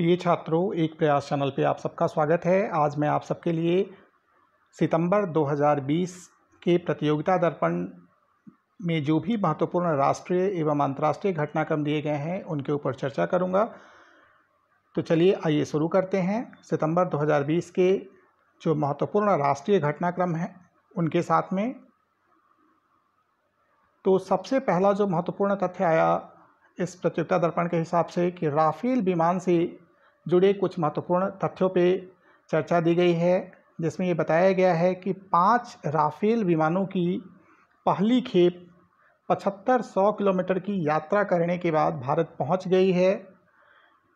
प्रिय छात्रों एक प्रयास चैनल पे आप सबका स्वागत है आज मैं आप सबके लिए सितंबर 2020 के प्रतियोगिता दर्पण में जो भी महत्वपूर्ण राष्ट्रीय एवं अंतर्राष्ट्रीय घटनाक्रम दिए गए हैं उनके ऊपर चर्चा करूंगा तो चलिए आइए शुरू करते हैं सितंबर 2020 के जो महत्वपूर्ण राष्ट्रीय घटनाक्रम हैं उनके साथ में तो सबसे पहला जो महत्वपूर्ण तथ्य आया इस प्रतियोगिता दर्पण के हिसाब से कि राफेल विमान से जुड़े कुछ महत्वपूर्ण तथ्यों पे चर्चा दी गई है जिसमें ये बताया गया है कि पांच राफेल विमानों की पहली खेप पचहत्तर सौ किलोमीटर की यात्रा करने के बाद भारत पहुंच गई है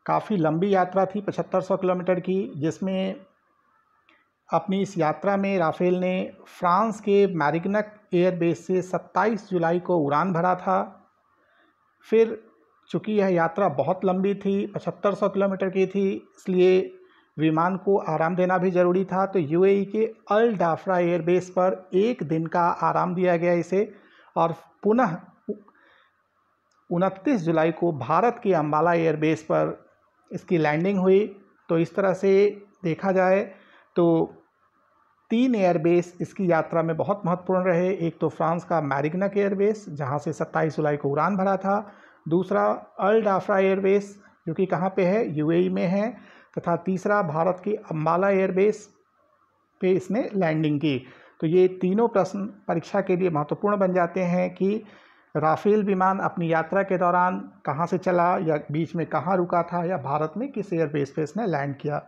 काफ़ी लंबी यात्रा थी पचहत्तर सौ किलोमीटर की जिसमें अपनी इस यात्रा में राफेल ने फ्रांस के मैरिगनक एयरबेस से 27 जुलाई को उड़ान भरा था फिर चूँकि यह यात्रा बहुत लंबी थी पचहत्तर सौ किलोमीटर की थी इसलिए विमान को आराम देना भी ज़रूरी था तो यूएई के अल डाफरा एयरबेस पर एक दिन का आराम दिया गया इसे और पुनः उनतीस जुलाई को भारत के अम्बाला एयरबेस पर इसकी लैंडिंग हुई तो इस तरह से देखा जाए तो तीन एयरबेस इसकी यात्रा में बहुत महत्वपूर्ण रहे एक तो फ्रांस का मैरिग्नक एयरबेस जहाँ से 27 जुलाई को उड़ान भरा था दूसरा अल डाफ्रा एयरबेस जो कि कहाँ पे है यूएई में है तथा तीसरा भारत की अम्बाला एयरबेस पे इसने लैंडिंग की तो ये तीनों प्रश्न परीक्षा के लिए महत्वपूर्ण बन जाते हैं कि राफेल विमान अपनी यात्रा के दौरान कहाँ से चला या बीच में कहाँ रुका था या भारत में किस एयरबेस पे इसने लैंड किया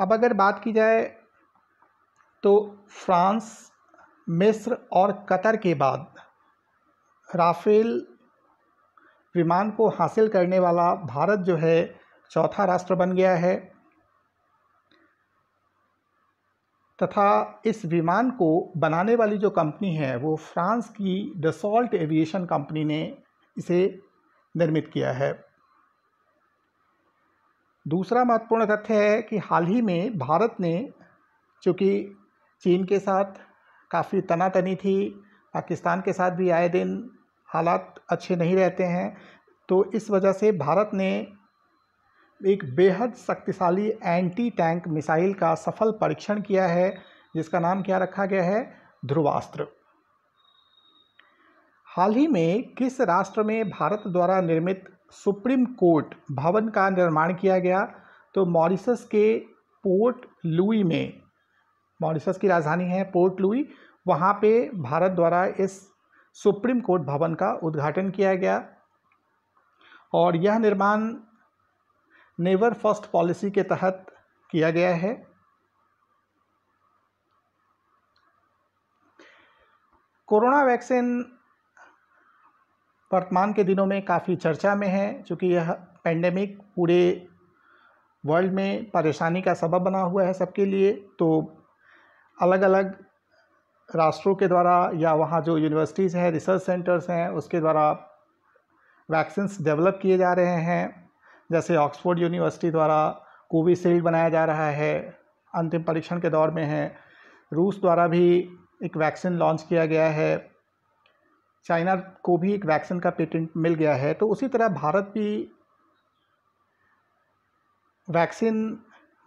अब अगर बात की जाए तो फ्रांस मिस्र और कतर के बाद राफेल विमान को हासिल करने वाला भारत जो है चौथा राष्ट्र बन गया है तथा इस विमान को बनाने वाली जो कंपनी है वो फ्रांस की डसॉल्ट एविएशन कंपनी ने इसे निर्मित किया है दूसरा महत्वपूर्ण तथ्य है कि हाल ही में भारत ने चूँकि चीन के साथ काफ़ी तनातनी थी पाकिस्तान के साथ भी आए दिन हालात अच्छे नहीं रहते हैं तो इस वजह से भारत ने एक बेहद शक्तिशाली एंटी टैंक मिसाइल का सफल परीक्षण किया है जिसका नाम क्या रखा गया है ध्रुवास्त्र हाल ही में किस राष्ट्र में भारत द्वारा निर्मित सुप्रीम कोर्ट भवन का निर्माण किया गया तो मॉरिशस के पोर्ट लुई में मॉरिशस की राजधानी है पोर्ट लुई वहाँ पे भारत द्वारा इस सुप्रीम कोर्ट भवन का उद्घाटन किया गया और यह निर्माण नेवर फर्स्ट पॉलिसी के तहत किया गया है कोरोना वैक्सीन वर्तमान के दिनों में काफ़ी चर्चा में है क्योंकि यह पेंडेमिक पूरे वर्ल्ड में परेशानी का सबब बना हुआ है सबके लिए तो अलग अलग राष्ट्रों के द्वारा या वहाँ जो यूनिवर्सिटीज़ हैं रिसर्च सेंटर्स हैं उसके द्वारा वैक्सीन्स डेवलप किए जा रहे हैं जैसे ऑक्सफोर्ड यूनिवर्सिटी द्वारा कोविशील्ड बनाया जा रहा है अंतिम परीक्षण के दौर में है रूस द्वारा भी एक वैक्सीन लॉन्च किया गया है चाइना को भी एक वैक्सीन का पेटेंट मिल गया है तो उसी तरह भारत भी वैक्सीन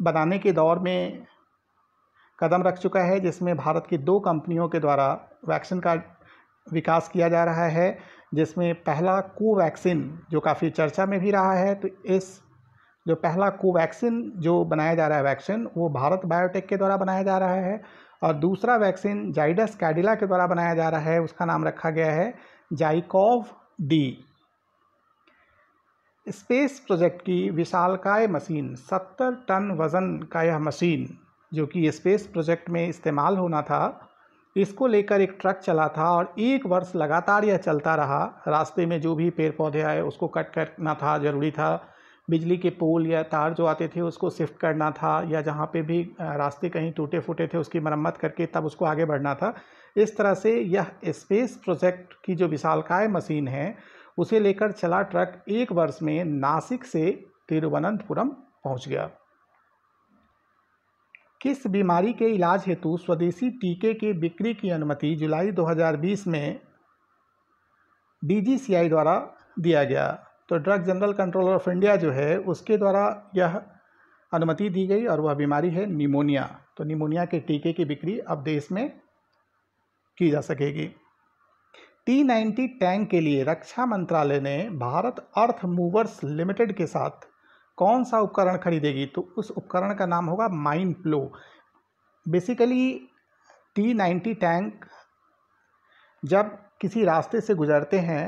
बनाने के दौर में कदम रख चुका है जिसमें भारत की दो कंपनियों के द्वारा वैक्सीन का विकास किया जा रहा है जिसमें पहला कोवैक्सिन जो काफ़ी चर्चा में भी रहा है तो इस जो पहला कोवैक्सिन जो बनाया जा रहा है वैक्सीन वो भारत बायोटेक के द्वारा बनाया जा रहा है और दूसरा वैक्सीन जाइडस कैडिला के द्वारा बनाया जा रहा है उसका नाम रखा गया है जाइकॉव डी स्पेस प्रोजेक्ट की विशालकाय मशीन सत्तर टन वज़न का यह मशीन जो कि स्पेस प्रोजेक्ट में इस्तेमाल होना था इसको लेकर एक ट्रक चला था और एक वर्ष लगातार यह चलता रहा रास्ते में जो भी पेड़ पौधे आए उसको कट करना था ज़रूरी था बिजली के पोल या तार जो आते थे उसको शिफ्ट करना था या जहाँ पे भी रास्ते कहीं टूटे फूटे थे उसकी मरम्मत करके तब उसको आगे बढ़ना था इस तरह से यह स्पेस प्रोजेक्ट की जो विशालकाय मशीन है उसे लेकर चला ट्रक एक वर्ष में नासिक से तिरुवनंतपुरम पहुँच गया किस बीमारी के इलाज हेतु स्वदेशी टीके की बिक्री की अनुमति जुलाई 2020 में डीजीसीआई द्वारा दिया गया तो drug general controller of India जो है उसके द्वारा यह अनुमति दी गई और वह बीमारी है निमोनिया तो निमोनिया के टीके की बिक्री अब देश में की जा सकेगी टी नाइन्टी टैंक के लिए रक्षा मंत्रालय ने भारत अर्थ मूवर्स लिमिटेड के साथ कौन सा उपकरण खरीदेगी तो उस उपकरण का नाम होगा mine plough basically T ninety tank जब किसी रास्ते से गुजरते हैं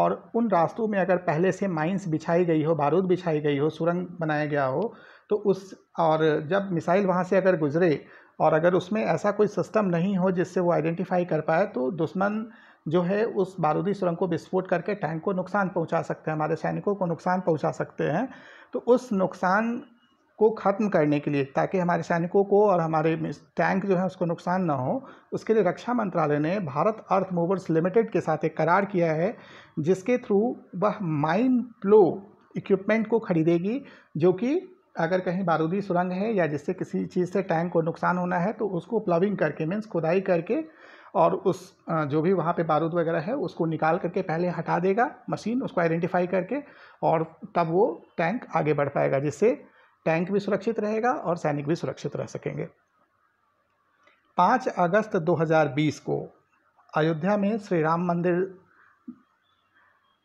और उन रास्तों में अगर पहले से माइंस बिछाई गई हो बारूद बिछाई गई हो सुरंग बनाया गया हो तो उस और जब मिसाइल वहाँ से अगर गुजरे और अगर उसमें ऐसा कोई सिस्टम नहीं हो जिससे वो आइडेंटिफाई कर पाए तो दुश्मन जो है उस बारूदी सुरंग को विस्फोट करके टैंक को नुकसान पहुंचा सकते हैं हमारे सैनिकों को नुकसान पहुंचा सकते हैं तो उस नुकसान को ख़त्म करने के लिए ताकि हमारे सैनिकों को और हमारे टैंक जो है उसको नुकसान ना हो उसके लिए रक्षा मंत्रालय ने भारत अर्थ मूवर्स लिमिटेड के साथ एक करार किया है जिसके थ्रू वह माइन प्लो इक्विपमेंट को खरीदेगी जो कि अगर कहीं बारूदी सुरंग है या जिससे किसी चीज़ से टैंक को नुकसान होना है तो उसको प्लविंग करके मीन्स खुदाई करके और उस जो भी वहाँ पे बारूद वगैरह है उसको निकाल करके पहले हटा देगा मशीन उसको आइडेंटिफाई करके और तब वो टैंक आगे बढ़ पाएगा जिससे टैंक भी सुरक्षित रहेगा और सैनिक भी सुरक्षित रह सकेंगे पाँच अगस्त 2020 को अयोध्या में श्री राम मंदिर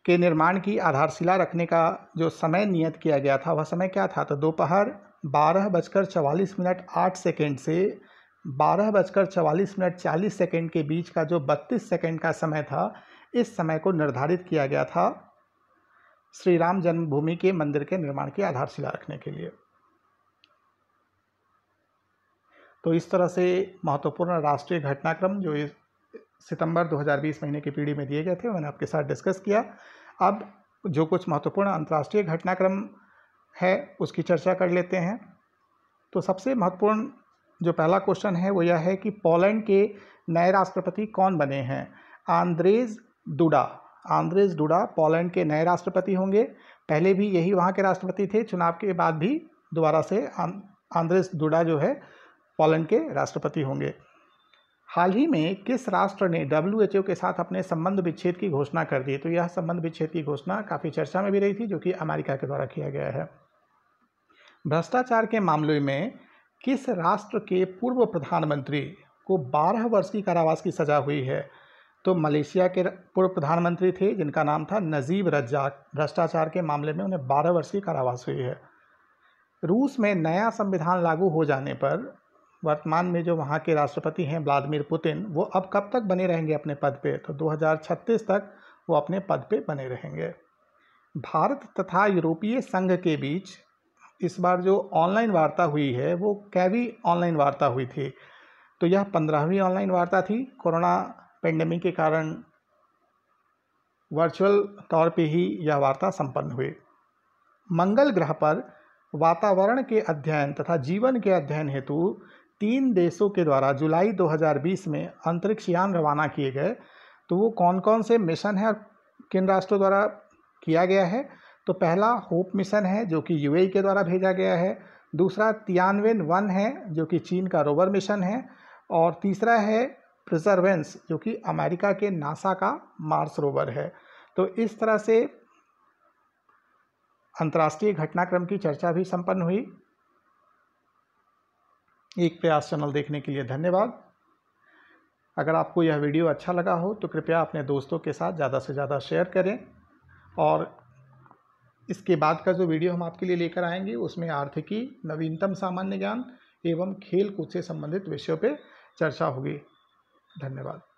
के निर्माण की आधारशिला रखने का जो समय नियत किया गया था वह समय क्या था तो दोपहर बारह बजकर चवालीस मिनट आठ सेकेंड से बारह बजकर चवालीस मिनट चालीस सेकेंड के बीच का जो बत्तीस सेकेंड का समय था इस समय को निर्धारित किया गया था श्री राम जन्मभूमि के मंदिर के निर्माण की आधारशिला रखने के लिए तो इस तरह से महत्वपूर्ण राष्ट्रीय घटनाक्रम जो इस सितंबर 2020 महीने की पीढ़ी में दिए गए थे मैंने आपके साथ डिस्कस किया अब जो कुछ महत्वपूर्ण अंतर्राष्ट्रीय घटनाक्रम है उसकी चर्चा कर लेते हैं तो सबसे महत्वपूर्ण जो पहला क्वेश्चन है वो यह है कि पोलैंड के नए राष्ट्रपति कौन बने हैं Andrzej Duda Andrzej Duda Poland के नए राष्ट्रपति होंगे पहले भी यही वहाँ के राष्ट्रपति थे चुनाव के बाद भी दोबारा से आंद्रेज डुडा जो है पोलैंड के राष्ट्रपति होंगे हाल ही में किस राष्ट्र ने डब्ल्यू के साथ अपने संबंध विच्छेद की घोषणा कर दी तो यह संबंध विच्छेद की घोषणा काफ़ी चर्चा में भी रही थी जो कि अमेरिका के द्वारा किया गया है भ्रष्टाचार के मामले में किस राष्ट्र के पूर्व प्रधानमंत्री को 12 वर्ष की कारावास की सज़ा हुई है तो मलेशिया के पूर्व प्रधानमंत्री थे जिनका नाम था नजीब रज्जाक भ्रष्टाचार के मामले में उन्हें 12 वर्ष की कारावास हुई है रूस में नया संविधान लागू हो जाने पर वर्तमान में जो वहाँ के राष्ट्रपति हैं व्लादिमिर पुतिन वो अब कब तक बने रहेंगे अपने पद पे तो 2036 तक वो अपने पद पे बने रहेंगे भारत तथा यूरोपीय संघ के बीच इस बार जो ऑनलाइन वार्ता हुई है वो कैवी ऑनलाइन वार्ता हुई थी तो यह पंद्रहवीं ऑनलाइन वार्ता थी कोरोना पेंडेमिक के कारण वर्चुअल तौर पे ही यह वार्ता संपन्न हुई मंगल ग्रह पर वातावरण के अध्ययन तथा जीवन के अध्ययन हेतु तीन देशों के द्वारा जुलाई 2020 में अंतरिक्ष यान रवाना किए गए तो वो कौन कौन से मिशन हैं और किन राष्ट्रों द्वारा किया गया है तो पहला होप मिशन है जो कि यूएई के द्वारा भेजा गया है दूसरा तियानवेन वन है जो कि चीन का रोवर मिशन है और तीसरा है प्रिजर्वेंस जो कि अमेरिका के नासा का मार्स रोवर है तो इस तरह से अंतर्राष्ट्रीय घटनाक्रम की चर्चा भी संपन्न हुई एक प्रयास चैनल देखने के लिए धन्यवाद अगर आपको यह वीडियो अच्छा लगा हो तो कृपया अपने दोस्तों के साथ ज़्यादा से ज़्यादा शेयर करें और इसके बाद का जो वीडियो हम आपके लिए लेकर आएंगे उसमें आर्थिकी नवीनतम सामान्य ज्ञान एवं खेल कूद से संबंधित विषयों पर चर्चा होगी धन्यवाद